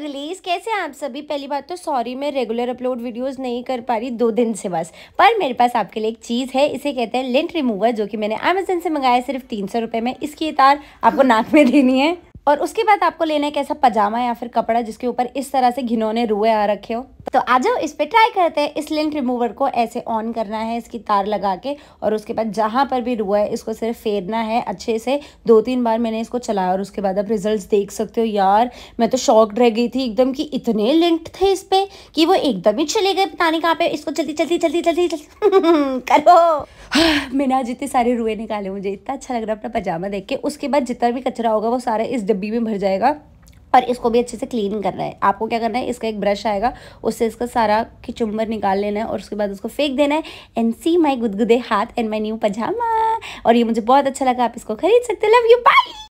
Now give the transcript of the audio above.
release कैसे आप सभी पहली बात तो सॉरी मैं रेगुलर अपलोड वीडियोस नहीं कर पा रही दो दिन से बस पर मेरे पास आपके लिए एक चीज़ है इसे कहते हैं लिंट रिमूवर जो कि मैंने अमेजन से मंगाया सिर्फ तीन सौ रुपये में इसकी तार आपको नाक में देनी है और उसके बाद आपको लेना है कैसा पजामा या फिर कपड़ा जिसके ऊपर इस तरह से घिनौने रुए आ रखे हो तो आ जाओ इस पर ट्राई करते हैं इस लिंक रिमूवर को ऐसे ऑन करना है इसकी तार लगा के और उसके बाद जहाँ पर भी रुआ है इसको सिर्फ फेरना है अच्छे से दो तीन बार मैंने इसको चलाया और उसके बाद आप रिजल्ट देख सकते हो यार मैं तो शॉक रह गई थी एकदम कि इतने लिंक थे इस पर कि वो एकदम ही चले गए पता नहीं कहाँ पे इसको चलती चलती चलती चलती करो मैंने आज इतने सारे रुए निकाले मुझे इतना अच्छा लग रहा है अपना पजामा देख के उसके बाद जितना भी कचरा होगा वो सारा इस डब्बी में भर जाएगा और इसको भी अच्छे से क्लीन करना है आपको क्या करना है इसका एक ब्रश आएगा उससे इसका सारा किचुम्बर निकाल लेना है और उसके बाद उसको फेंक देना है एंड सी माई गुदगुदे हाथ एंड माई न्यू पजामा और ये मुझे बहुत अच्छा लगा आप इसको खरीद सकते लव यू बाई